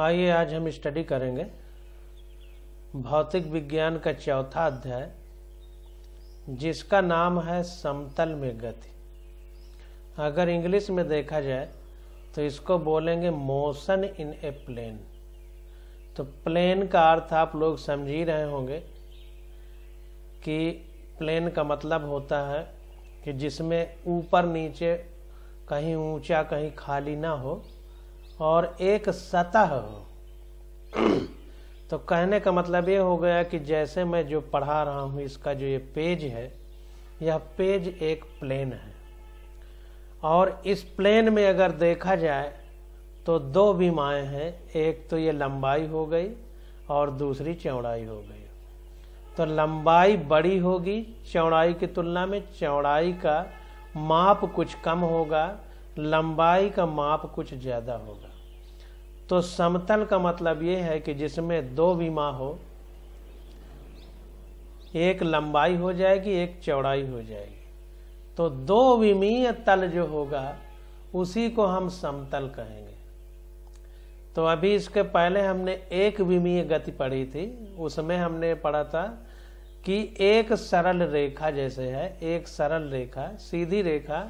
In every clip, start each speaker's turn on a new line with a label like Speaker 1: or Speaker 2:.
Speaker 1: आइए आज हम स्टडी करेंगे भौतिक विज्ञान का चौथा अध्याय जिसका नाम है समतल में गति अगर इंग्लिश में देखा जाए तो इसको बोलेंगे मोशन इन ए प्लेन तो प्लेन का अर्थ आप लोग समझ ही रहे होंगे कि प्लेन का मतलब होता है कि जिसमें ऊपर नीचे कहीं ऊंचा कहीं खाली ना हो और एक सतह हो तो कहने का मतलब ये हो गया कि जैसे मैं जो पढ़ा रहा हूँ इसका जो ये पेज है यह पेज एक प्लेन है और इस प्लेन में अगर देखा जाए तो दो बीमाएँ हैं एक तो ये लंबाई हो गई और दूसरी चौड़ाई हो गई तो लंबाई बड़ी होगी चौड़ाई की तुलना में चौड़ाई का माप कुछ कम होगा लंबाई का माप कुछ ज़्यादा होगा तो समतल का मतलब ये है कि जिसमें दो विमा हो एक लंबाई हो जाएगी एक चौड़ाई हो जाएगी तो दो विमीय तल जो होगा उसी को हम समतल कहेंगे तो अभी इसके पहले हमने एक विमीय गति पढ़ी थी उसमें हमने पढ़ा था कि एक सरल रेखा जैसे है एक सरल रेखा सीधी रेखा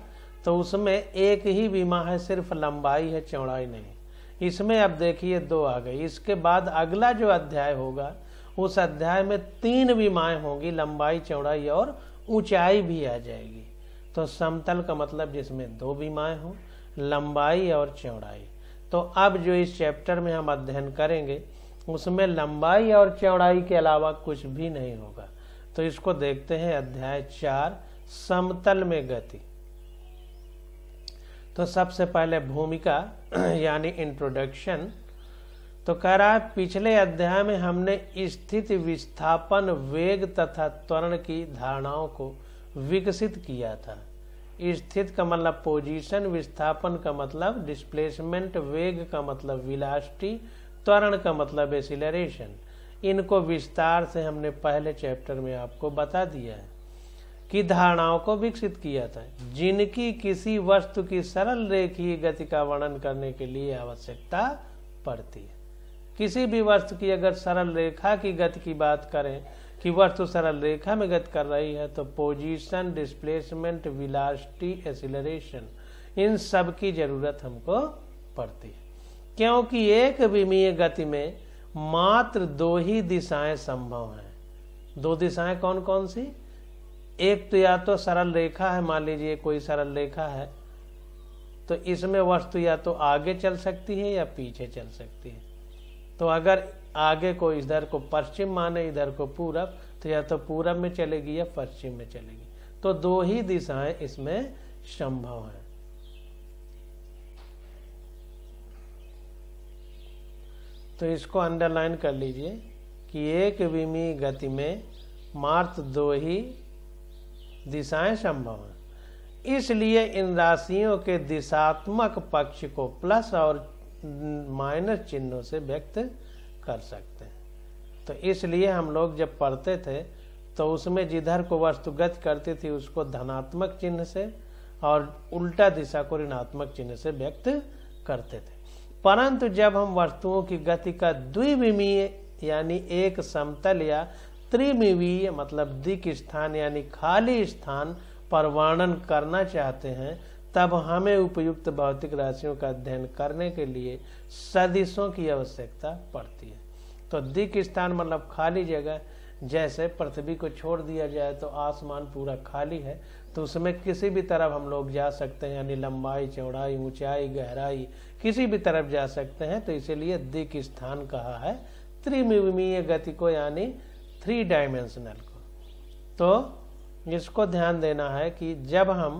Speaker 1: तो उसमें एक ही विमा है सिर्फ लंबाई है चौड़ाई नहीं इसमें अब देखिए दो आ गई इसके बाद अगला जो अध्याय होगा उस अध्याय में तीन विमाएँ होंगी लंबाई चौड़ाई और ऊंचाई भी आ जाएगी तो समतल का मतलब जिसमें दो विमाएँ हों लंबाई और चौड़ाई तो अब जो इस चैप्टर में हम अध्ययन करेंगे उसमें लंबाई और चौड़ाई के अलावा कुछ भी नहीं होगा तो इसको देखते हैं अध्याय चार समतल में गति तो सबसे पहले भूमिका यानी इंट्रोडक्शन तो कह रहा है पिछले अध्याय में हमने स्थिति विस्थापन वेग तथा त्वरण की धारणाओं को विकसित किया था स्थित का मतलब पोजीशन विस्थापन का मतलब डिस्प्लेसमेंट वेग का मतलब विलास्टी त्वरण का मतलब एसिलरेशन इनको विस्तार से हमने पहले चैप्टर में आपको बता दिया है की धारणाओं को विकसित किया था जिनकी किसी वस्तु की सरल रेखीय गति का वर्णन करने के लिए आवश्यकता पड़ती है किसी भी वस्तु की अगर सरल रेखा की गति की बात करें कि वस्तु सरल रेखा में गति कर रही है तो पोजीशन डिस्प्लेसमेंट विलास्टी एसिलरेशन इन सब की जरूरत हमको पड़ती है क्योंकि एक विमीय गति में मात्र दो ही दिशाएं संभव हैं दो दिशाएं कौन कौन सी एक तो या तो सरल रेखा है मान लीजिए कोई सरल रेखा है तो इसमें वस्तु या तो आगे चल सकती है या पीछे चल सकती है तो अगर आगे को इधर को पश्चिम माने इधर को पूरब तो या तो पूरब में चलेगी या पश्चिम में चलेगी तो दो ही दिशाएं इसमें संभव है तो इसको अंडरलाइन कर लीजिए कि एक विमी गति में मार्त दो ही दिशाएं संभव हैं इसलिए इन राशियों के दिशात्मक पक्ष को प्लस और माइनस चिन्हों से व्यक्त कर सकते हैं तो इसलिए हम लोग जब पढ़ते थे तो उसमें जिधर को वस्तुगत करती थी उसको धनात्मक चिन्ह से और उल्टा दिशा को ऋणात्मक चिन्ह से व्यक्त करते थे परंतु जब हम वस्तुओं की गति का द्विविमीय यानी एक समतल या त्रिमिवीय में भी मतलब दिक स्थान यानी खाली स्थान पर वर्णन करना चाहते हैं तब हमें उपयुक्त भौतिक राशियों का अध्ययन करने के लिए सदिशों की आवश्यकता पड़ती है तो दिक स्थान मतलब खाली जगह जैसे पृथ्वी को छोड़ दिया जाए तो आसमान पूरा खाली है तो उसमें किसी भी तरफ हम लोग जा सकते हैं यानी लंबाई चौड़ाई ऊंचाई गहराई किसी भी तरफ जा सकते हैं तो इसीलिए दिक स्थान कहा है त्रिमिवीय गति को यानी थ्री डायमेंशनल को तो इसको ध्यान देना है कि जब हम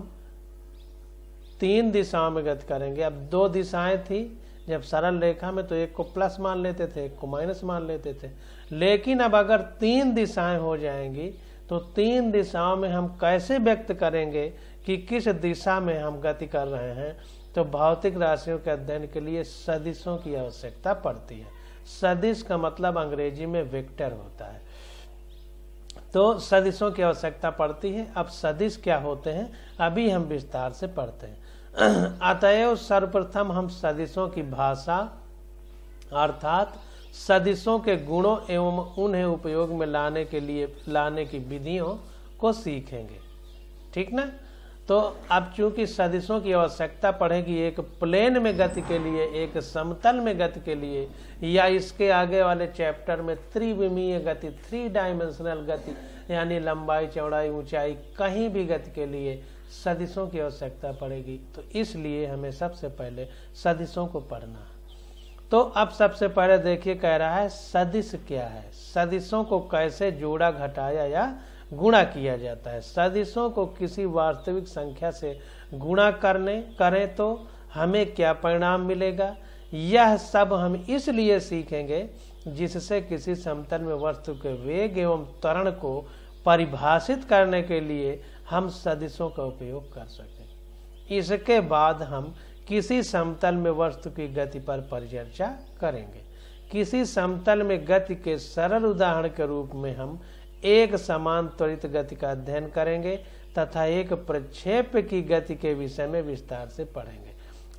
Speaker 1: तीन दिशाओं में गति करेंगे अब दो दिशाएं थी जब सरल रेखा में तो एक को प्लस मान लेते थे एक को माइनस मान लेते थे लेकिन अब अगर तीन दिशाएं हो जाएंगी तो तीन दिशाओं में हम कैसे व्यक्त करेंगे कि किस दिशा में हम गति कर रहे हैं तो भौतिक राशियों के अध्ययन के लिए सदिशों की आवश्यकता पड़ती है सदिश का मतलब अंग्रेजी में वेक्टर होता है तो सदिशों की आवश्यकता पड़ती है अब सदिश क्या होते हैं अभी हम विस्तार से पढ़ते हैं अतएव सर्वप्रथम हम सदिशों की भाषा अर्थात सदिशों के गुणों एवं उन्हें उपयोग में लाने के लिए लाने की विधियों को सीखेंगे ठीक ना तो अब चूंकि सदिशों की आवश्यकता पड़ेगी एक प्लेन में गति के लिए एक समतल में गति के लिए या इसके आगे वाले चैप्टर में त्रिविमीय गति थ्री डायमेंशनल गति यानी लंबाई चौड़ाई ऊंचाई कहीं भी गति के लिए सदिशों की आवश्यकता पड़ेगी तो इसलिए हमें सबसे पहले सदिशों को पढ़ना तो अब सबसे पहले देखिए कह रहा है सदिश क्या है सदिशों को कैसे जोड़ा घटाया या गुणा किया जाता है सदिशों को किसी वास्तविक संख्या से गुणा करने करें तो हमें क्या परिणाम मिलेगा यह सब हम इसलिए सीखेंगे जिससे किसी समतल में वस्तु के वेग एवं त्वरण को परिभाषित करने के लिए हम सदिशों का उपयोग कर सकें इसके बाद हम किसी समतल में वस्तु की गति पर परिचर्चा करेंगे किसी समतल में गति के सरल उदाहरण के रूप में हम एक समान त्वरित गति का अध्ययन करेंगे तथा एक प्रक्षेप की गति के विषय में विस्तार से पढ़ेंगे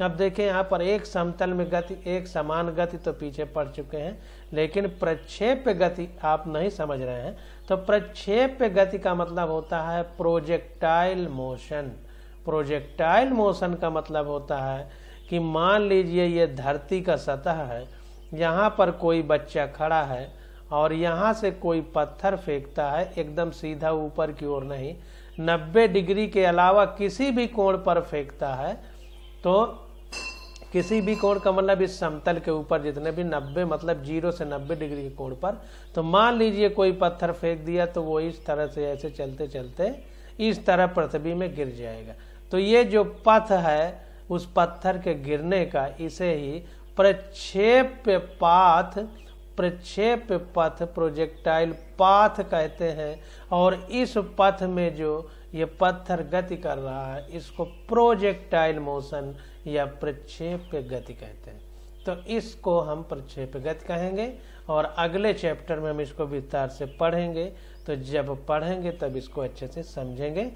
Speaker 1: अब देखें यहाँ पर एक समतल में गति एक समान गति तो पीछे पड़ चुके हैं लेकिन प्रक्षेप गति आप नहीं समझ रहे हैं तो प्रक्षेप गति का मतलब होता है प्रोजेक्टाइल मोशन प्रोजेक्टाइल मोशन का मतलब होता है कि मान लीजिए ये धरती का सतह है यहाँ पर कोई बच्चा खड़ा है और यहाँ से कोई पत्थर फेंकता है एकदम सीधा ऊपर की ओर नहीं 90 डिग्री के अलावा किसी भी कोण पर फेंकता है तो किसी भी कोण का मतलब इस समतल के ऊपर जितने भी 90 मतलब जीरो से 90 डिग्री के कोण पर तो मान लीजिए कोई पत्थर फेंक दिया तो वो इस तरह से ऐसे चलते चलते इस तरह पृथ्वी में गिर जाएगा तो ये जो पथ है उस पत्थर के गिरने का इसे ही प्रक्षेप पाथ प्रक्षेप पथ प्रोजेक्टाइल पाथ कहते हैं और इस पथ में जो ये पत्थर गति कर रहा है इसको प्रोजेक्टाइल मोशन या प्रक्षेप गति कहते हैं तो इसको हम प्रक्षेप गति कहेंगे और अगले चैप्टर में हम इसको विस्तार से पढ़ेंगे तो जब पढ़ेंगे तब इसको अच्छे से समझेंगे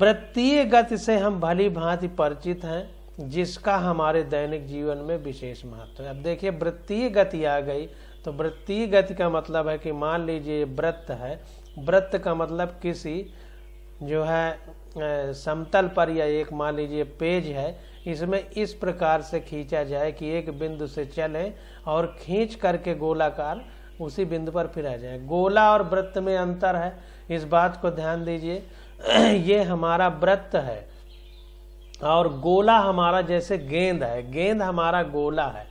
Speaker 1: वृत्तीय गति से हम भली भांति परिचित हैं जिसका हमारे दैनिक जीवन में विशेष महत्व है अब देखिए वृत्तीय गति आ गई तो वृत्तीय गति का मतलब है कि मान लीजिए व्रत है व्रत का मतलब किसी जो है समतल पर या एक मान लीजिए पेज है इसमें इस प्रकार से खींचा जाए कि एक बिंदु से चले और खींच करके गोलाकार उसी बिंदु पर फिर आ जाए गोला और व्रत में अंतर है इस बात को ध्यान दीजिए ये हमारा व्रत है और गोला हमारा जैसे गेंद है गेंद हमारा गोला है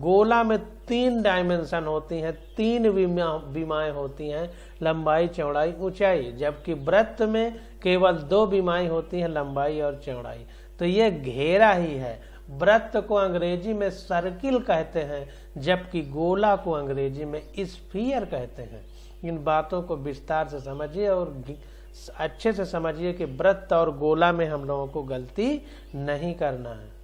Speaker 1: गोला में तीन डायमेंशन होती हैं तीन बीमाएं बीमाएँ होती हैं लंबाई चौड़ाई ऊंचाई जबकि व्रत में केवल दो बीमाएँ होती हैं लंबाई और चौड़ाई तो ये घेरा ही है व्रत को अंग्रेजी में सर्किल कहते हैं जबकि गोला को अंग्रेजी में स्फीयर कहते हैं इन बातों को विस्तार से समझिए और अच्छे से समझिए कि व्रत और गोला में हम लोगों को गलती नहीं करना है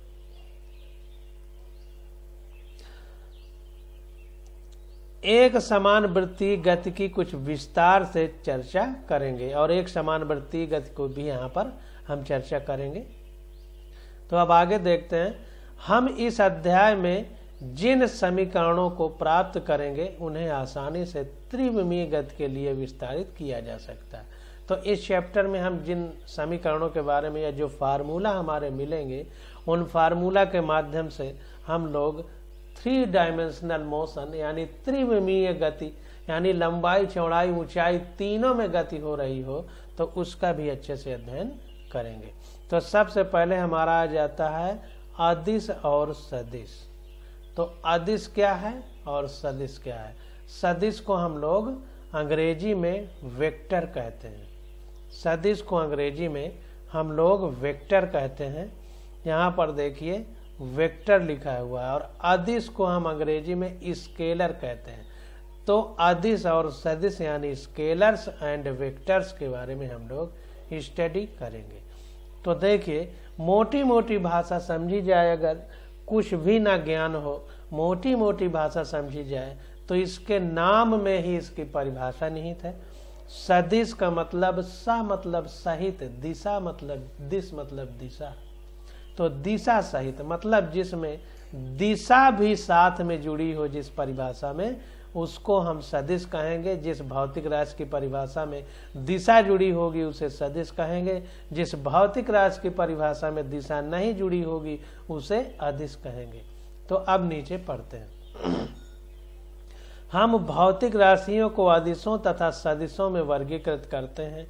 Speaker 1: एक समान वृत्ति गति की कुछ विस्तार से चर्चा करेंगे और एक समान वृत्ति गति को भी यहाँ पर हम चर्चा करेंगे तो अब आगे देखते हैं हम इस अध्याय में जिन समीकरणों को प्राप्त करेंगे उन्हें आसानी से त्रिविमीय गति के लिए विस्तारित किया जा सकता है तो इस चैप्टर में हम जिन समीकरणों के बारे में या जो फार्मूला हमारे मिलेंगे उन फार्मूला के माध्यम से हम लोग थ्री डायमेंशनल मोशन यानी त्रिविमीय गति यानी लंबाई चौड़ाई ऊंचाई तीनों में गति हो रही हो तो उसका भी अच्छे से अध्ययन करेंगे तो सबसे पहले हमारा आ जाता है अदिश और सदिश तो अदिश क्या है और सदिश क्या है सदिश को हम लोग अंग्रेजी में वेक्टर कहते हैं सदिश को अंग्रेजी में हम लोग वेक्टर कहते हैं यहाँ पर देखिए वेक्टर लिखा हुआ है और अदिश को हम अंग्रेजी में स्केलर कहते हैं तो अदिश और सदिश यानी स्केलर्स एंड वेक्टर्स के बारे में हम लोग स्टडी करेंगे तो देखिए मोटी मोटी भाषा समझी जाए अगर कुछ भी ना ज्ञान हो मोटी मोटी भाषा समझी जाए तो इसके नाम में ही इसकी परिभाषा निहित है सदिश का मतलब सा मतलब सहित दिशा मतलब दिश मतलब दिशा तो दिशा सहित मतलब जिसमें दिशा भी साथ में जुड़ी हो जिस परिभाषा में उसको हम सदिश कहेंगे जिस भौतिक राशि की परिभाषा में दिशा जुड़ी होगी उसे सदिश कहेंगे जिस भौतिक राशि की परिभाषा में दिशा नहीं जुड़ी होगी उसे अदिश कहेंगे तो अब नीचे पढ़ते हैं हम भौतिक राशियों को आदिशों तथा सदिशों में वर्गीकृत करते हैं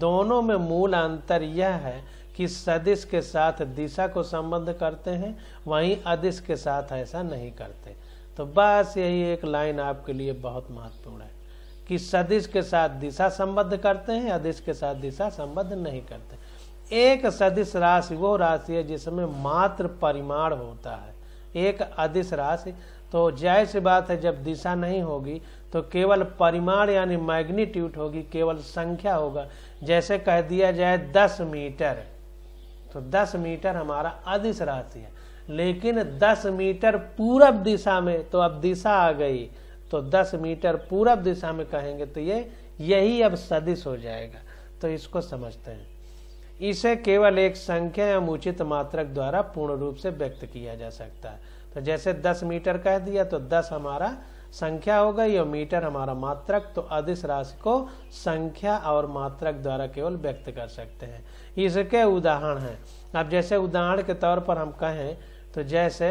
Speaker 1: दोनों में मूल अंतर यह है कि सदिश के साथ दिशा को संबंध करते हैं वहीं अदिश के साथ ऐसा नहीं करते तो बस यही एक लाइन आपके लिए बहुत महत्वपूर्ण है कि सदिश के साथ दिशा संबद्ध करते हैं अदिश के साथ दिशा संबद्ध नहीं करते एक सदिश राशि वो राशि है जिसमें मात्र परिमाण होता है एक अदिश राशि तो जाय सी बात है जब दिशा नहीं होगी तो केवल परिमाण यानी मैग्नीट्यूड होगी केवल संख्या होगा जैसे कह दिया जाए दस मीटर तो दस मीटर हमारा अधिस रहती है लेकिन दस मीटर पूरब दिशा में तो अब दिशा आ गई तो दस मीटर पूरब दिशा में कहेंगे तो ये यही अब सदिश हो जाएगा तो इसको समझते हैं इसे केवल एक संख्या या उचित मात्रक द्वारा पूर्ण रूप से व्यक्त किया जा सकता है तो जैसे 10 मीटर कह दिया तो 10 हमारा संख्या हो गई और मीटर हमारा मात्रक तो अदिश राशि को संख्या और मात्रक द्वारा केवल व्यक्त कर सकते हैं इसके उदाहरण हैं अब जैसे उदाहरण के तौर पर हम कहें तो जैसे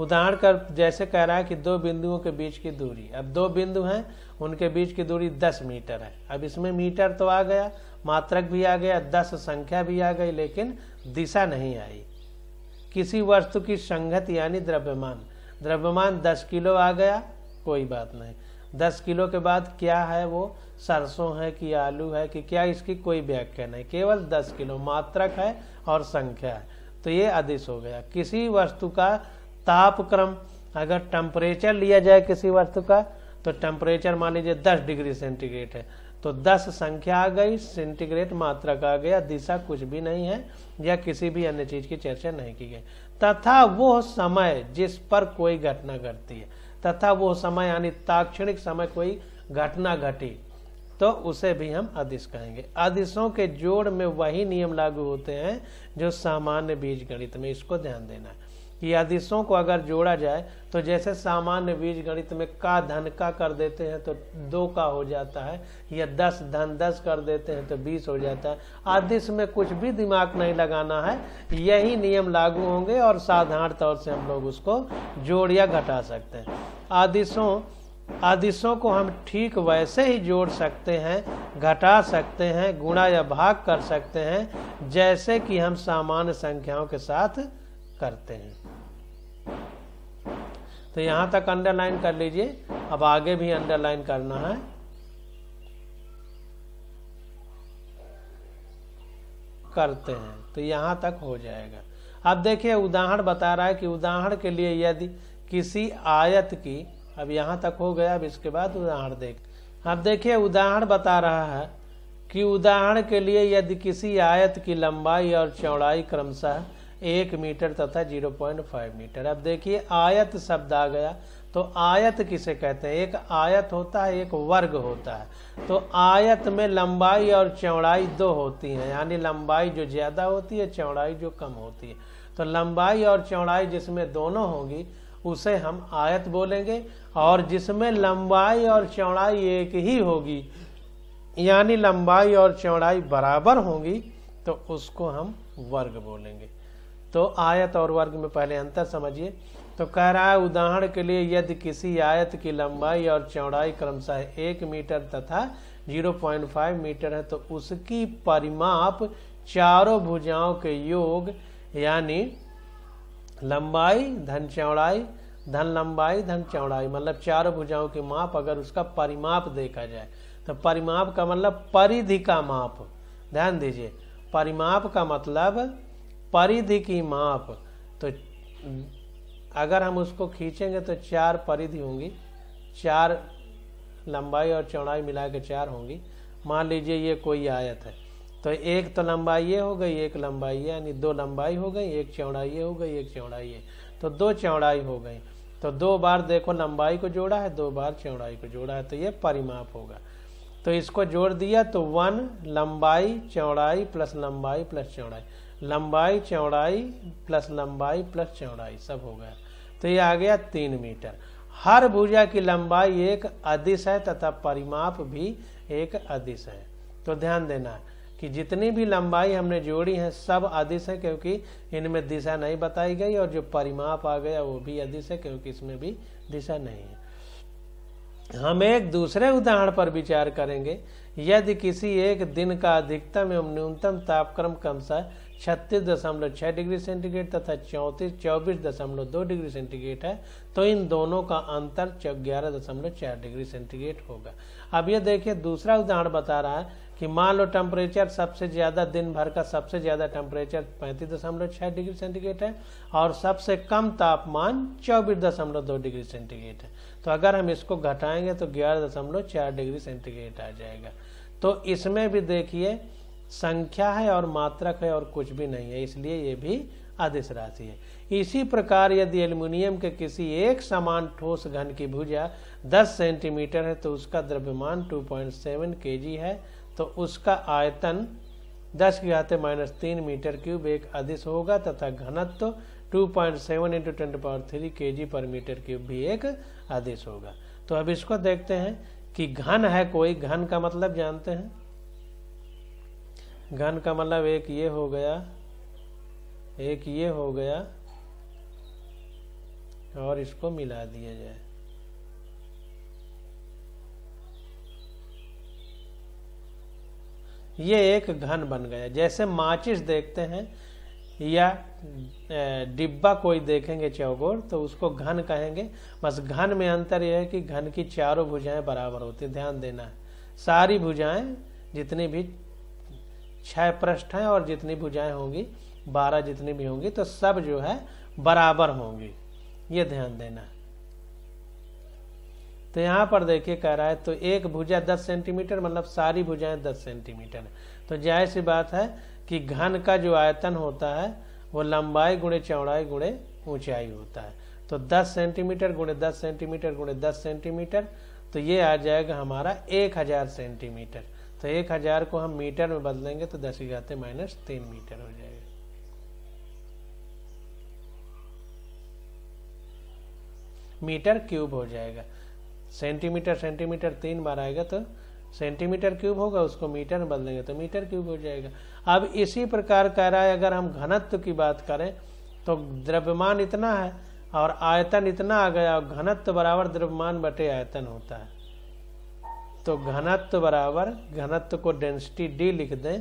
Speaker 1: उदाहरण कर जैसे कह रहा है कि दो बिंदुओं के बीच की दूरी अब दो बिंदु हैं उनके बीच की दूरी दस मीटर है अब इसमें मीटर तो आ गया मात्रक भी आ गया दस संख्या भी आ गई लेकिन दिशा नहीं आई किसी वस्तु की संगत यानी द्रव्यमान द्रव्यमान दस किलो आ गया कोई बात नहीं दस किलो के बाद क्या है वो सरसों है कि आलू है कि क्या इसकी कोई व्याख्या नहीं केवल दस किलो मात्रक है और संख्या है तो ये आदेश हो गया किसी वस्तु का तापक्रम अगर टेम्परेचर लिया जाए किसी वस्तु का तो टेम्परेचर मान लीजिए दस डिग्री सेंटीग्रेड है तो 10 संख्या आ गई सेंटीग्रेड मात्रक आ गया दिशा कुछ भी नहीं है या किसी भी अन्य चीज की चर्चा नहीं की गई तथा वो समय जिस पर कोई घटना घटती है तथा वो समय यानी ताक्षणिक समय कोई घटना घटी तो उसे भी हम अधिस कहेंगे अधिसों के जोड़ में वही नियम लागू होते हैं जो सामान्य बीज गणित में इसको ध्यान देना है आदिशों को अगर जोड़ा जाए तो जैसे सामान्य बीज गणित में का धन का कर देते हैं तो दो का हो जाता है या दस धन दस कर देते हैं तो बीस हो जाता है आदिश में कुछ भी दिमाग नहीं लगाना है यही नियम लागू होंगे और साधारण तौर से हम लोग उसको जोड़ या घटा सकते हैं आदिशों आदिशों को हम ठीक वैसे ही जोड़ सकते हैं घटा सकते हैं गुणा या भाग कर सकते हैं जैसे कि हम सामान्य संख्याओं के साथ करते हैं तो यहाँ तक अंडरलाइन कर लीजिए अब आगे भी अंडरलाइन करना है करते हैं तो यहाँ तक हो जाएगा अब देखिए उदाहरण बता रहा है कि उदाहरण के लिए यदि किसी आयत की अब यहाँ तक हो गया अब इसके बाद उदाहरण देख अब देखिए उदाहरण बता रहा है कि उदाहरण के लिए यदि किसी आयत की लंबाई और चौड़ाई क्रमशः एक मीटर तथा जीरो पॉइंट फाइव मीटर अब देखिए आयत शब्द आ गया तो आयत किसे कहते हैं एक आयत होता है एक वर्ग होता है तो आयत में लंबाई और चौड़ाई दो होती हैं यानी लंबाई जो ज़्यादा होती है चौड़ाई जो कम होती है तो लंबाई और चौड़ाई जिसमें दोनों होंगी उसे हम आयत बोलेंगे और जिसमें लंबाई और चौड़ाई एक ही होगी यानी लंबाई और चौड़ाई बराबर होंगी तो उसको हम वर्ग बोलेंगे तो आयत और वर्ग में पहले अंतर समझिए तो कह रहा है उदाहरण के लिए यदि किसी आयत की लंबाई और चौड़ाई क्रमशः एक मीटर तथा 0.5 मीटर है तो उसकी परिमाप चारों भुजाओं के योग यानी लंबाई धन चौड़ाई धन लंबाई धन चौड़ाई मतलब चारों भुजाओं की माप अगर उसका परिमाप देखा जाए तो परिमाप का मतलब परिधि का माप ध्यान दीजिए परिमाप का मतलब परिधि की माप तो अगर हम उसको खींचेंगे तो चार परिधि होंगी चार लंबाई और चौड़ाई मिला के चार होंगी मान लीजिए ये कोई आयत है तो एक तो लंबाई ये हो गई एक लंबाई यानी दो लंबाई हो गई एक चौड़ाई ये हो गई एक चौड़ाई ये तो दो चौड़ाई हो गई तो दो बार देखो लंबाई को जोड़ा है दो बार चौड़ाई को जोड़ा है तो ये परिमाप होगा तो इसको जोड़ दिया तो वन लंबाई चौड़ाई प्लस लंबाई प्लस चौड़ाई लंबाई चौड़ाई प्लस लंबाई प्लस चौड़ाई सब हो गया तो ये आ गया तीन मीटर हर भुजा की लंबाई एक अदिश है तथा परिमाप भी एक अदिश है तो ध्यान देना कि जितनी भी लंबाई हमने जोड़ी है सब अदिश है क्योंकि इनमें दिशा नहीं बताई गई और जो परिमाप आ गया वो भी अदिश है क्योंकि इसमें भी दिशा नहीं है हम एक दूसरे उदाहरण पर विचार करेंगे यदि किसी एक दिन का अधिकतम एवं न्यूनतम तापक्रम क्रमशः छत्तीस दशमलव छः डिग्री सेंटीग्रेड तथा चौंतीस चौबीस दशमलव दो डिग्री सेंटीग्रेड है तो इन दोनों का अंतर ग्यारह दशमलव चार डिग्री सेंटीग्रेड होगा अब ये देखिए दूसरा उदाहरण बता रहा है कि मान लो टेम्परेचर सबसे ज़्यादा दिन भर का सबसे ज़्यादा टेम्परेचर पैंतीस दशमलव छः डिग्री सेंटीग्रेड है और सबसे कम तापमान चौबीस दशमलव दो डिग्री सेंटीग्रेड है तो अगर हम इसको घटाएंगे तो ग्यारह दशमलव चार डिग्री सेंटीग्रेड आ जाएगा तो इसमें भी देखिए संख्या है और मात्रक है और कुछ भी नहीं है इसलिए ये भी आदेश राशि है इसी प्रकार यदि एल्यूमिनियम के किसी एक समान ठोस घन की भुजा 10 सेंटीमीटर है तो उसका द्रव्यमान 2.7 पॉइंट है तो उसका आयतन 10 की घाते माइनस तीन मीटर क्यूब एक अधिस होगा तथा घनत्व तो 2.7 seven into twenty power three K G पर मीटर क्यूब भी एक अधिस होगा तो अब इसको देखते हैं कि घन है कोई घन का मतलब जानते हैं घन का मतलब एक ये हो गया एक ये हो गया और इसको मिला दिया जाए ये एक घन बन गया जैसे माचिस देखते हैं या डिब्बा कोई देखेंगे चौकोर तो उसको घन कहेंगे बस घन में अंतर यह है कि घन की चारों भुजाएं बराबर होती ध्यान देना है सारी भुजाएं जितनी भी छह पृष्ठ हैं और जितनी भुजाएं होंगी बारह जितनी भी होंगी तो सब जो है बराबर होंगी ये ध्यान देना है तो यहाँ पर देखिए कह रहा है तो एक भुजा दस सेंटीमीटर मतलब सारी भुजाएं दस सेंटीमीटर तो जाहिर सी बात है कि घन का जो आयतन होता है वो लंबाई गुणे चौड़ाई गुणे ऊंचाई होता है तो 10 सेंटीमीटर गुणे 10 सेंटीमीटर गुणे 10 सेंटीमीटर तो ये आ जाएगा हमारा 1000 सेंटीमीटर तो 1000 को हम मीटर में बदलेंगे तो दस जाते माइनस तीन मीटर हो जाएगा मीटर क्यूब हो जाएगा सेंटीमीटर सेंटीमीटर तीन बार आएगा तो सेंटीमीटर क्यूब होगा उसको मीटर में बदलेंगे तो मीटर क्यूब हो जाएगा अब इसी प्रकार कह रहा है अगर हम घनत्व की बात करें तो द्रव्यमान इतना है और आयतन इतना आ गया और घनत्व बराबर द्रव्यमान बटे आयतन होता है तो घनत्व बराबर घनत्व को डेंसिटी डी लिख दें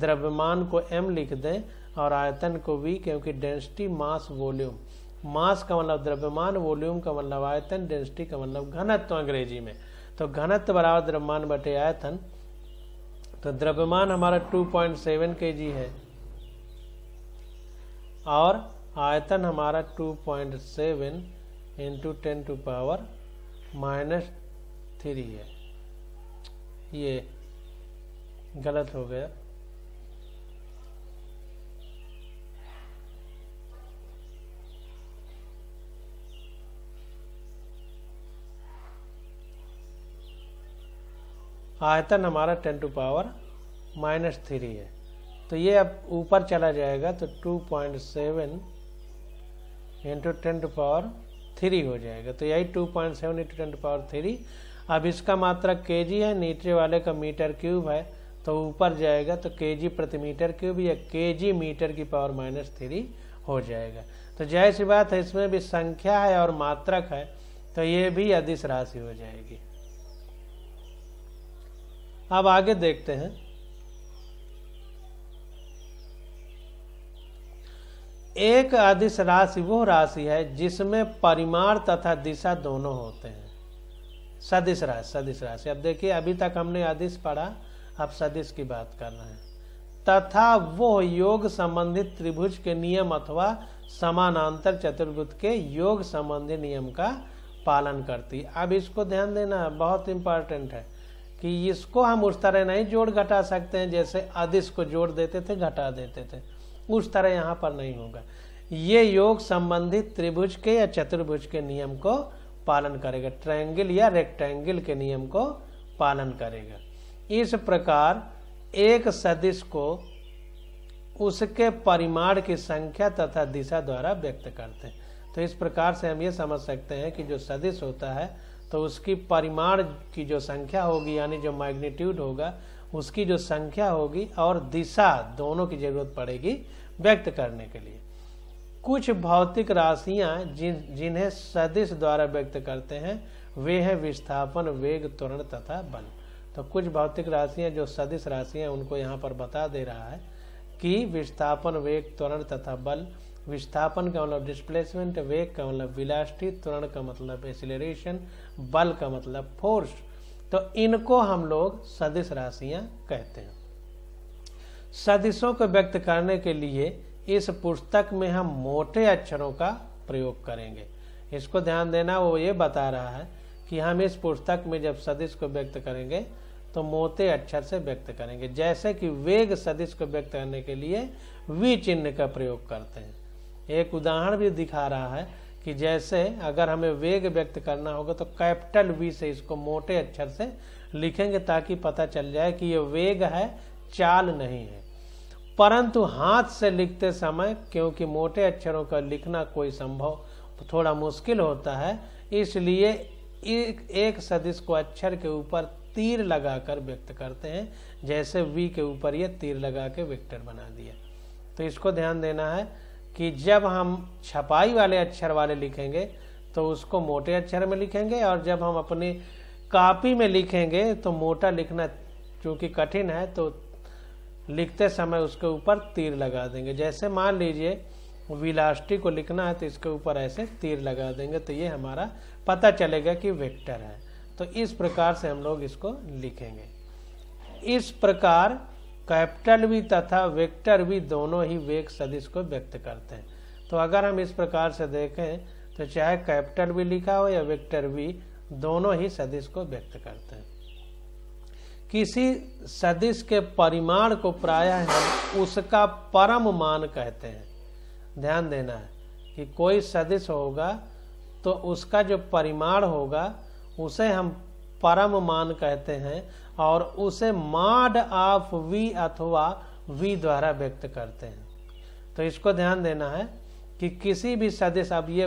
Speaker 1: द्रव्यमान को एम लिख दें और आयतन को वी क्योंकि डेंसिटी मास वॉल्यूम मास का मतलब द्रव्यमान वॉल्यूम का मतलब आयतन डेंसिटी का मतलब घनत्व अंग्रेजी में तो घनत्व बराबर द्रव्यमान बटे आयतन तो द्रव्यमान हमारा 2.7 पॉइंट है और आयतन हमारा 2.7 point seven into ten to power minus three है ये गलत हो गया आयतन हमारा ten to power minus three है तो ये अब ऊपर चला जाएगा तो two point seven into ten to power three हो जाएगा तो यही two point seven into ten to power three अब इसका मात्रा के जी है नीचे वाले का मीटर क्यूब है तो ऊपर जाएगा तो के जी प्रति मीटर क्यूब या के जी मीटर की पावर माइनस थ्री हो जाएगा तो जैसी सी बात है इसमें भी संख्या है और मात्रक है तो ये भी अधिस राशि हो जाएगी अब आगे देखते हैं एक अदिश राशि वो राशि है जिसमें परिमाण तथा दिशा दोनों होते हैं सदिश राशि सदिश राशि अब देखिए अभी तक हमने आदिश पढ़ा अब सदिश की बात कर रहे हैं तथा वो योग संबंधित त्रिभुज के नियम अथवा समानांतर चतुर्भुज के योग संबंधी नियम का पालन करती अब इसको ध्यान देना बहुत इंपॉर्टेंट है कि इसको हम उस तरह नहीं जोड़ घटा सकते हैं जैसे आदिश को जोड़ देते थे घटा देते थे उस तरह यहाँ पर नहीं होगा ये योग संबंधित त्रिभुज के या चतुर्भुज के नियम को पालन करेगा ट्रायंगल या रेक्टेंगल के नियम को पालन करेगा इस प्रकार एक सदिश को उसके परिमाण की संख्या तथा दिशा द्वारा व्यक्त करते हैं तो इस प्रकार से हम ये समझ सकते हैं कि जो सदिश होता है तो उसकी परिमाण की जो संख्या होगी यानी जो मैग्नीट्यूड होगा उसकी जो संख्या होगी और दिशा दोनों की जरूरत पड़ेगी व्यक्त करने के लिए कुछ भौतिक राशियां जिन जिन्हें सदिश द्वारा व्यक्त करते हैं वे हैं विस्थापन वेग त्वरण तथा बल तो कुछ भौतिक राशियां जो सदिश राशियां उनको यहाँ पर बता दे रहा है कि विस्थापन वेग त्वरण तथा बल विस्थापन का मतलब डिस्प्लेसमेंट वेग का मतलब विलास्टी त्वरण का मतलब एसिलेशन बल का मतलब फोर्स तो इनको हम लोग सदिश राशियां कहते हैं सदिशों को व्यक्त करने के लिए इस पुस्तक में हम मोटे अक्षरों का प्रयोग करेंगे इसको ध्यान देना वो ये बता रहा है कि हम इस पुस्तक में जब सदिश को व्यक्त करेंगे तो मोटे अक्षर से व्यक्त करेंगे जैसे कि वेग सदिश को व्यक्त करने के लिए वी चिन्ह का प्रयोग करते हैं एक उदाहरण भी दिखा रहा है कि जैसे अगर हमें वेग व्यक्त करना होगा तो कैपिटल वी से इसको मोटे अक्षर से लिखेंगे ताकि पता चल जाए कि ये वेग है चाल नहीं है परंतु हाथ से लिखते समय क्योंकि मोटे अक्षरों का लिखना कोई संभव थोड़ा मुश्किल होता है इसलिए एक, एक सदिश को अक्षर के ऊपर तीर लगाकर व्यक्त करते हैं जैसे वी के ऊपर ये तीर लगा के वेक्टर बना दिया तो इसको ध्यान देना है कि जब हम छपाई वाले अक्षर वाले लिखेंगे तो उसको मोटे अक्षर में लिखेंगे और जब हम अपनी कापी में लिखेंगे तो मोटा लिखना चूंकि कठिन है तो लिखते समय उसके ऊपर तीर लगा देंगे जैसे मान लीजिए विलास्टी को लिखना है तो इसके ऊपर ऐसे तीर लगा देंगे तो ये हमारा पता चलेगा कि वेक्टर है तो इस प्रकार से हम लोग इसको लिखेंगे इस प्रकार कैपिटल भी तथा वेक्टर भी दोनों ही वेग सदिश को व्यक्त करते हैं तो अगर हम इस प्रकार से देखें तो चाहे कैपिटल भी लिखा हो या वेक्टर भी दोनों ही सदिश को व्यक्त करते हैं किसी सदिश के परिमाण को प्रायः है उसका परम मान कहते हैं ध्यान देना है कि कोई सदिश होगा तो उसका जो परिमाण होगा उसे हम परम मान कहते हैं और उसे माड ऑफ वी अथवा वी द्वारा व्यक्त करते हैं तो इसको ध्यान देना है कि किसी भी सदिश अब ये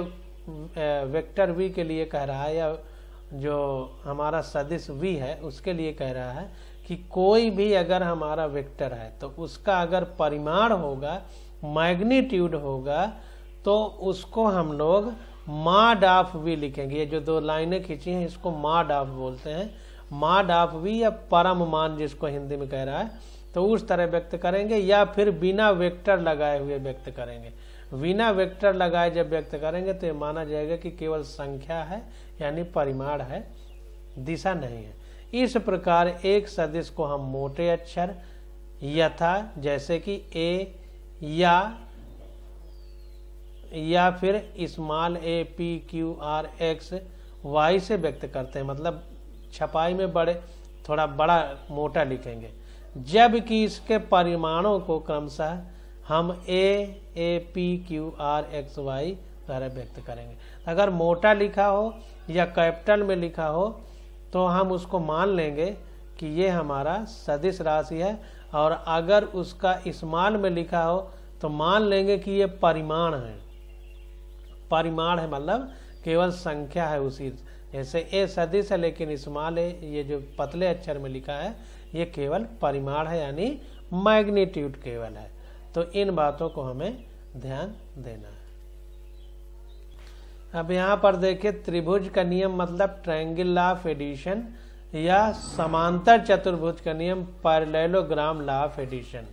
Speaker 1: वेक्टर वी के लिए कह रहा है या जो हमारा सदिश वी है उसके लिए कह रहा है कि कोई भी अगर हमारा वेक्टर है तो उसका अगर परिमाण होगा मैग्नीट्यूड होगा तो उसको हम लोग माड ऑफ वी लिखेंगे ये जो दो लाइनें खींची हैं इसको माड ऑफ बोलते हैं माँ डाफवी या परम मान जिसको हिंदी में कह रहा है तो उस तरह व्यक्त करेंगे या फिर बिना वेक्टर लगाए हुए व्यक्त करेंगे बिना वेक्टर लगाए जब व्यक्त करेंगे तो ये माना जाएगा कि केवल संख्या है यानी परिमाण है दिशा नहीं है इस प्रकार एक सदिश को हम मोटे अक्षर यथा जैसे कि ए या या फिर small A P Q R X Y से व्यक्त करते हैं मतलब छपाई में बड़े थोड़ा बड़ा मोटा लिखेंगे जबकि इसके परिमाणों को क्रमशः हम A A P Q R X Y द्वारा व्यक्त करेंगे अगर मोटा लिखा हो या कैपिटल में लिखा हो तो हम उसको मान लेंगे कि ये हमारा सदिश राशि है और अगर उसका इस्माल में लिखा हो तो मान लेंगे कि ये परिमाण है परिमाण है मतलब केवल संख्या है उसी ऐसे ए सदिश है लेकिन इस्माल ए ये जो पतले अक्षर में लिखा है ये केवल परिमाण है यानी मैग्नीट्यूड केवल है तो इन बातों को हमें ध्यान देना है अब यहाँ पर देखिए त्रिभुज का नियम मतलब ट्रायंगल ऑफ एडिशन या समांतर चतुर्भुज का नियम पैरेललोग्राम लॉ ऑफ एडिशन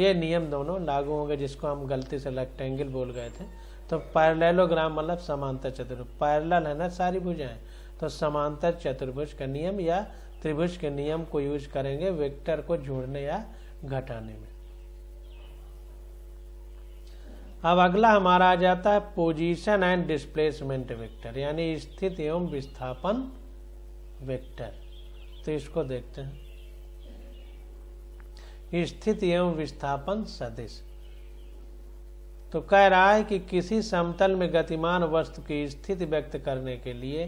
Speaker 1: ये नियम दोनों लागू होंगे जिसको हम गलती से रेक्टेंगल बोल गए थे तो पैरलेलोग्राम मतलब समांतर चतुर्भुज पैरल है ना सारी भुजाएं तो समांतर चतुर्भुज का नियम या त्रिभुज के नियम को यूज करेंगे वेक्टर को जोड़ने या घटाने में अब अगला हमारा आ जाता है पोजीशन एंड डिस्प्लेसमेंट वेक्टर यानी स्थित एवं विस्थापन वेक्टर तो इसको देखते हैं स्थित एवं विस्थापन सदिश तो कह रहा है कि किसी समतल में गतिमान वस्तु की स्थिति व्यक्त करने के लिए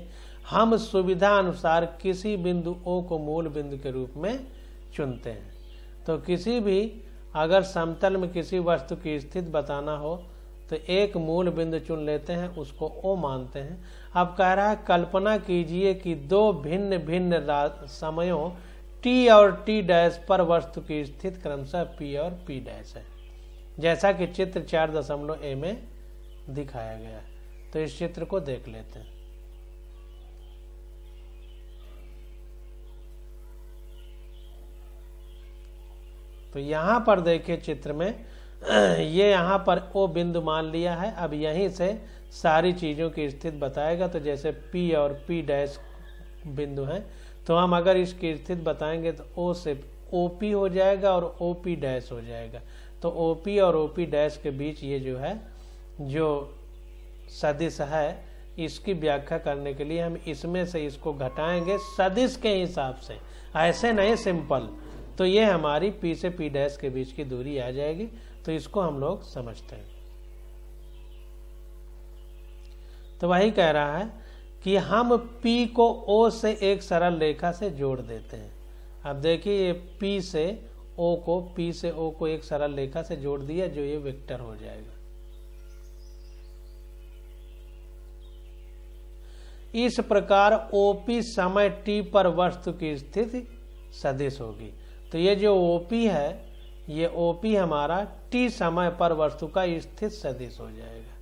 Speaker 1: हम सुविधा अनुसार किसी बिंदु ओ को मूल बिंदु के रूप में चुनते हैं तो किसी भी अगर समतल में किसी वस्तु की स्थिति बताना हो तो एक मूल बिंदु चुन लेते हैं उसको ओ मानते हैं अब कह रहा है कल्पना कीजिए कि दो भिन्न भिन्न समयों टी और टी डैश पर वस्तु की स्थिति क्रमशः पी और पी डैश है जैसा कि चित्र चार दशमलव ए में दिखाया गया है तो इस चित्र को देख लेते हैं तो यहां पर देखिए चित्र में ये यहाँ पर ओ बिंदु मान लिया है अब यहीं से सारी चीज़ों की स्थिति बताएगा तो जैसे पी और पी डैश बिंदु हैं तो हम अगर इसकी स्थिति बताएंगे तो ओ से ओ हो जाएगा और ओ डैश हो जाएगा तो ओ पी और ओ पी डैश के बीच ये जो है जो सदिश है इसकी व्याख्या करने के लिए हम इसमें से इसको घटाएंगे सदिश के हिसाब से ऐसे नहीं सिंपल तो ये हमारी पी से पी डैश के बीच की दूरी आ जाएगी तो इसको हम लोग समझते हैं तो वही कह रहा है कि हम P को O से एक सरल रेखा से जोड़ देते हैं अब देखिए ये P से ओ को पी से ओ को एक सरल रेखा से जोड़ दिया जो ये वेक्टर हो जाएगा इस प्रकार ओपी समय टी पर वस्तु की स्थिति सदिश होगी तो ये जो ओपी है ये ओपी हमारा टी समय पर वस्तु का स्थित सदिश हो जाएगा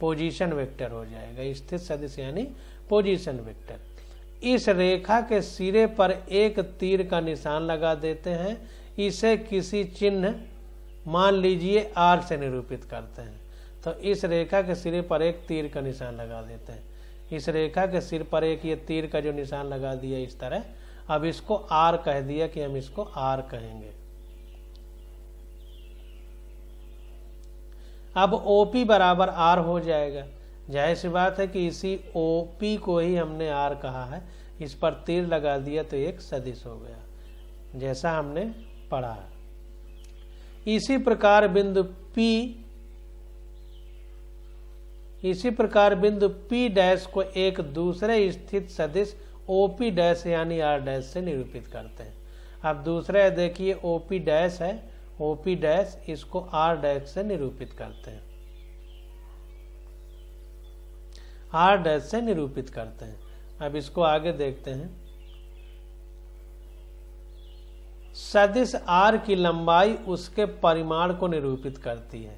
Speaker 1: पोजीशन वेक्टर हो जाएगा स्थित सदिश यानी पोजीशन वेक्टर इस रेखा के सिरे पर एक तीर का निशान लगा देते हैं इसे किसी चिन्ह मान लीजिए आर से निरूपित करते हैं तो इस रेखा के सिरे पर एक तीर का निशान लगा देते हैं इस रेखा के सिर पर एक ये तीर का जो निशान लगा दिया इस तरह अब इसको आर कह दिया कि हम इसको आर कहेंगे अब ओ पी बराबर आर हो जाएगा जाहिर सी बात है कि इसी ओ पी को ही हमने आर कहा है इस पर तीर लगा दिया तो एक सदिश हो गया जैसा हमने पड़ा इसी प्रकार बिंदु P इसी प्रकार बिंदु P डैश को एक दूसरे स्थित सदिश OP डैश यानी R डैश से निरूपित करते हैं अब दूसरा देखिए OP डैश है OP डैश इसको R डैश से निरूपित करते हैं R डैश से निरूपित करते हैं अब इसको आगे देखते हैं सदिश आर की लंबाई उसके परिमाण को निरूपित करती है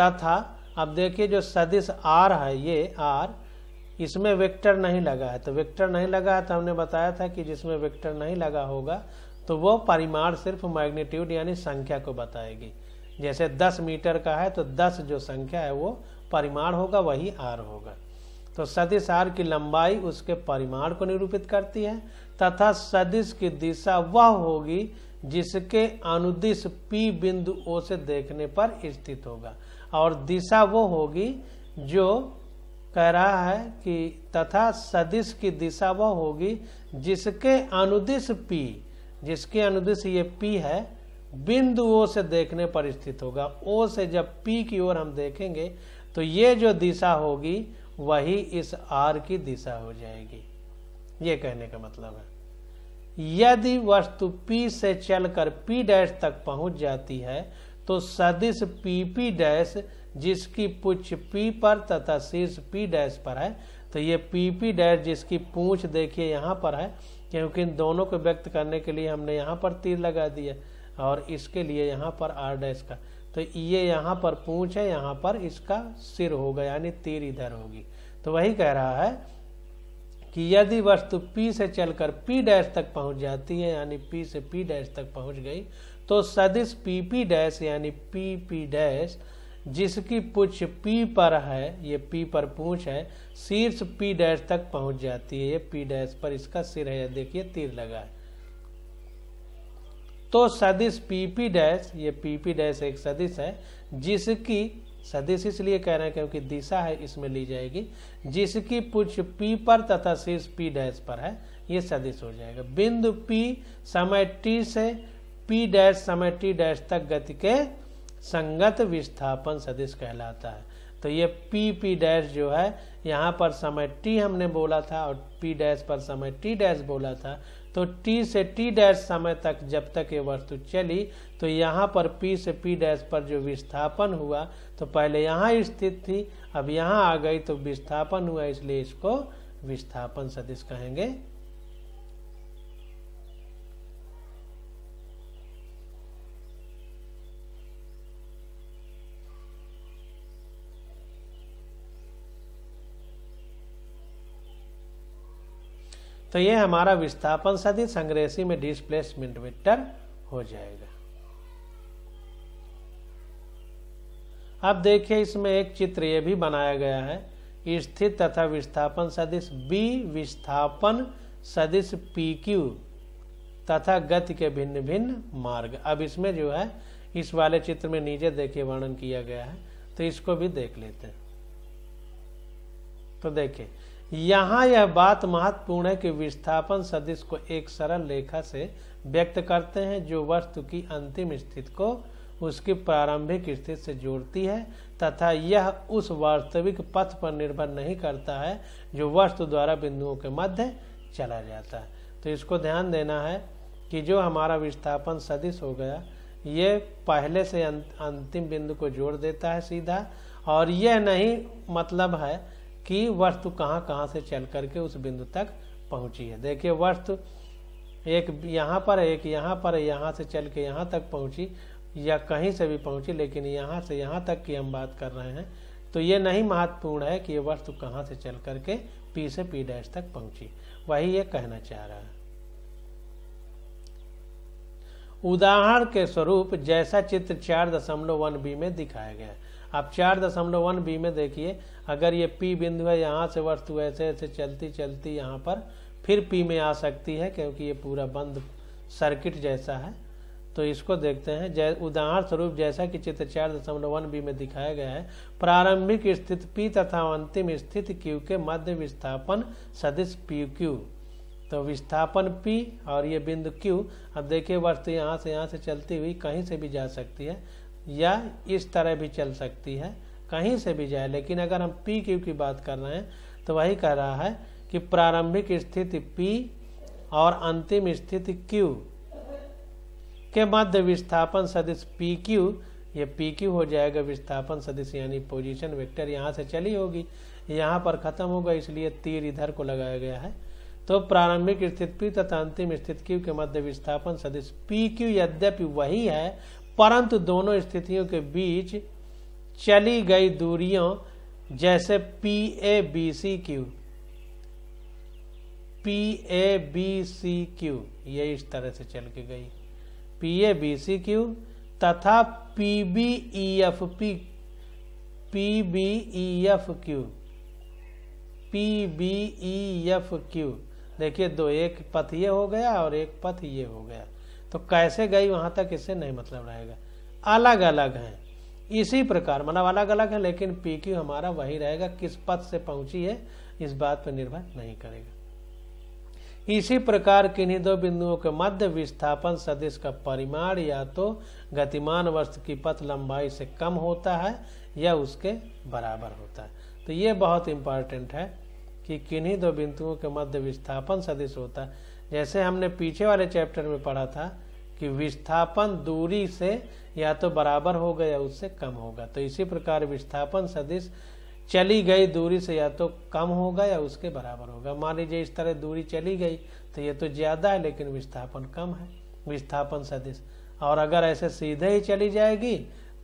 Speaker 1: तथा अब देखिए जो सदिश आर है ये आर इसमें वेक्टर नहीं लगा है तो वेक्टर नहीं लगा है तो हमने बताया था कि जिसमें वेक्टर नहीं लगा होगा तो वो परिमाण सिर्फ मैग्नीट्यूड यानी संख्या को बताएगी जैसे 10 मीटर का है तो 10 जो संख्या है वो परिमाण होगा वही आर होगा तो सदिश आर की लंबाई उसके परिमाण को निरूपित करती है तथा सदिश की दिशा वह होगी जिसके अनुदिश पी बिंदु ओ से देखने पर स्थित होगा और दिशा वो होगी जो कह रहा है कि तथा सदिश की दिशा वह होगी जिसके अनुदिश पी जिसके अनुदिश ये पी है बिंदु ओ से देखने पर स्थित होगा ओ से जब पी की ओर हम देखेंगे तो ये जो दिशा होगी वही इस आर की दिशा हो जाएगी ये कहने का मतलब है यदि वस्तु P से चलकर P डैश तक पहुंच जाती है तो सदिश पी पी डैश जिसकी पुछ P पर तथा शीर्ष P डैश पर है तो ये पी पी डैश जिसकी पूछ देखिए यहाँ पर है क्योंकि इन दोनों को व्यक्त करने के लिए हमने यहाँ पर तीर लगा दिया और इसके लिए यहाँ पर आर डैश का तो ये यहाँ पर पूछ है यहाँ पर इसका सिर होगा यानी तीर इधर होगी तो वही कह रहा है कि यदि वस्तु पी से चलकर पी डैश तक पहुंच जाती है यानी पी से पी डैश तक पहुंच गई तो सदिश पी पी डैश यानी पी पी डैश जिसकी पूछ पी पर है ये पी पर पूछ है शीर्ष पी डैश तक पहुंच जाती है ये पी डैश पर इसका सिर है देखिए तीर लगा है तो सदिश पी पी डैश ये पी पी डैश एक सदिश है जिसकी सदिश इसलिए कह रहे हैं क्योंकि दिशा है इसमें ली जाएगी जिसकी पुछ पी पर तथा शीर्ष पी डैश पर है ये सदिश हो जाएगा बिंदु पी समय टी से पी डैश समय टी डैश तक गति के संगत विस्थापन सदिश कहलाता है तो ये पी पी डैश जो है यहाँ पर समय टी हमने बोला था और पी डैश पर समय टी डैश बोला था तो टी से टी डैश समय तक जब तक ये वस्तु चली तो यहाँ पर पी से पी डैश पर जो विस्थापन हुआ तो पहले यहाँ स्थित थी अब यहाँ आ गई तो विस्थापन हुआ इसलिए इसको विस्थापन सदिश कहेंगे तो ये हमारा विस्थापन सदिश अंग्रेजी में डिस्प्लेसमेंट वेक्टर हो जाएगा अब देखिए इसमें एक चित्र ये भी बनाया गया है स्थित तथा विस्थापन सदिश बी विस्थापन सदिश पी क्यू तथा गति के भिन्न भिन्न मार्ग अब इसमें जो है इस वाले चित्र में नीचे देखिए वर्णन किया गया है तो इसको भी देख लेते हैं तो देखिए यहाँ यह बात महत्वपूर्ण है कि विस्थापन सदिश को एक सरल रेखा से व्यक्त करते हैं जो वस्तु की अंतिम स्थिति को उसकी प्रारंभिक स्थिति से जोड़ती है तथा यह उस वास्तविक पथ पर निर्भर नहीं करता है जो वस्तु द्वारा बिंदुओं के मध्य चला जाता है तो इसको ध्यान देना है कि जो हमारा विस्थापन सदिश हो गया ये पहले से अं- अंतिम बिंदु को जोड़ देता है सीधा और यह नहीं मतलब है कि वस्तु कहाँ कहाँ से चल करके उस बिंदु तक पहुंची है देखिए वस्तु एक यहाँ पर एक यहाँ पर यहाँ से चल के यहाँ तक पहुंची या कहीं से भी पहुंची लेकिन यहाँ से यहाँ तक की हम बात कर रहे हैं तो ये नहीं महत्वपूर्ण है कि ये वस्तु कहाँ से चल करके पी से पी डैश तक पहुंची वही ये कहना चाह रहा है उदाहरण के स्वरूप जैसा चित्र चार दशमलव वन बी में दिखाया गया आप चार दशमलव वन बी में देखिए अगर ये पी बिंदु है यहाँ से वस्तु ऐसे ऐसे चलती चलती यहाँ पर फिर पी में आ सकती है क्योंकि ये पूरा बंद सर्किट जैसा है तो इसको देखते हैं जै उदाहरण स्वरूप जैसा कि चित्र चार दशमलव वन बी में दिखाया गया है प्रारंभिक स्थिति पी तथा अंतिम स्थिति क्यू के मध्य विस्थापन सदिश पी क्यू तो विस्थापन पी और ये बिंदु क्यू अब देखिए वस्तु यहाँ से यहाँ से चलती हुई कहीं से भी जा सकती है या इस तरह भी चल सकती है कहीं से भी जाए लेकिन अगर हम पी क्यू की बात कर रहे हैं तो वही कह रहा है कि प्रारंभिक स्थिति पी और अंतिम स्थिति क्यू के मध्य विस्थापन सदिश पी क्यू ये पी क्यू हो जाएगा विस्थापन सदिश यानी पोजीशन वेक्टर यहाँ से चली होगी यहाँ पर खत्म होगा इसलिए तीर इधर को लगाया गया है तो प्रारंभिक स्थिति पी तथा अंतिम स्थिति क्यू के मध्य विस्थापन सदिश पी क्यू यद्यपि वही है परंतु दोनों स्थितियों के बीच चली गई दूरियों जैसे P A B C Q P A B C Q ये इस तरह से चल के गई P A B C Q तथा P B E F P P B E F Q P B E F Q देखिए दो एक पथ ये हो गया और एक पथ ये हो गया तो कैसे गई वहां तक इससे नहीं मतलब रहेगा अलग अलग हैं इसी प्रकार मतलब अलग अलग है लेकिन पी क्यू हमारा वही रहेगा किस पथ से पहुंची है इस बात पर निर्भर नहीं करेगा इसी प्रकार किन्हीं दो बिंदुओं के मध्य विस्थापन सदिश का परिमाण या तो गतिमान वस्तु की पथ लंबाई से कम होता है या उसके बराबर होता है तो ये बहुत इंपॉर्टेंट है कि किन्हीं दो बिंदुओं के मध्य विस्थापन सदिश होता है जैसे हमने पीछे वाले चैप्टर में पढ़ा था कि विस्थापन दूरी से या तो बराबर होगा या उससे कम होगा तो इसी प्रकार विस्थापन सदिश चली गई दूरी से या तो कम होगा या उसके बराबर होगा मान लीजिए इस तरह दूरी चली गई तो ये तो ज़्यादा है लेकिन विस्थापन कम है विस्थापन सदिश और अगर ऐसे सीधे ही चली जाएगी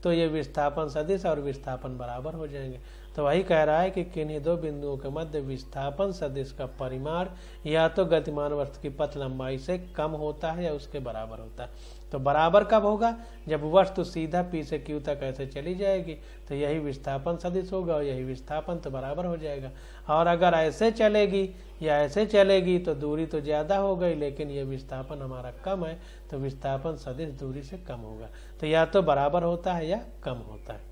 Speaker 1: तो ये विस्थापन सदिश और विस्थापन बराबर हो जाएंगे तो वही कह रहा है कि किन्हीं दो बिंदुओं के मध्य विस्थापन सदिश का परिमाण या तो गतिमान वस्तु की पथ लंबाई से कम होता है या उसके बराबर होता है तो बराबर कब होगा जब वस्तु सीधा पी से क्यू तक ऐसे चली जाएगी तो यही विस्थापन सदिश होगा और यही विस्थापन तो बराबर हो जाएगा और अगर ऐसे चलेगी या ऐसे चलेगी तो दूरी तो ज़्यादा हो गई लेकिन यह विस्थापन हमारा कम है तो विस्थापन सदिश दूरी से कम होगा तो या तो बराबर होता है या कम होता है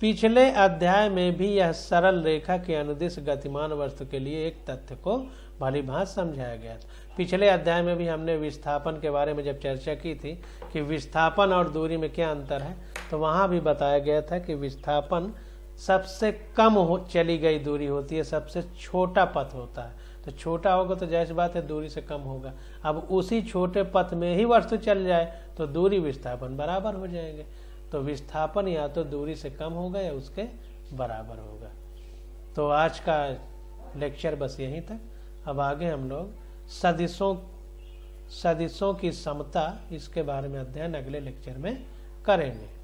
Speaker 1: पिछले अध्याय में भी यह सरल रेखा के अनुदेश गतिमान वस्तु के लिए एक तथ्य को भलीभांत समझाया गया था पिछले अध्याय में भी हमने विस्थापन के बारे में जब चर्चा की थी कि विस्थापन और दूरी में क्या अंतर है तो वहाँ भी बताया गया था कि विस्थापन सबसे कम हो चली गई दूरी होती है सबसे छोटा पथ होता है तो छोटा होगा तो जैसी बात है दूरी से कम होगा अब उसी छोटे पथ में ही वस्तु चल जाए तो दूरी विस्थापन बराबर हो जाएंगे तो विस्थापन या तो दूरी से कम होगा या उसके बराबर होगा तो आज का लेक्चर बस यहीं तक अब आगे हम लोग सदिशों सदिशों की समता इसके बारे में अध्ययन अगले लेक्चर में करेंगे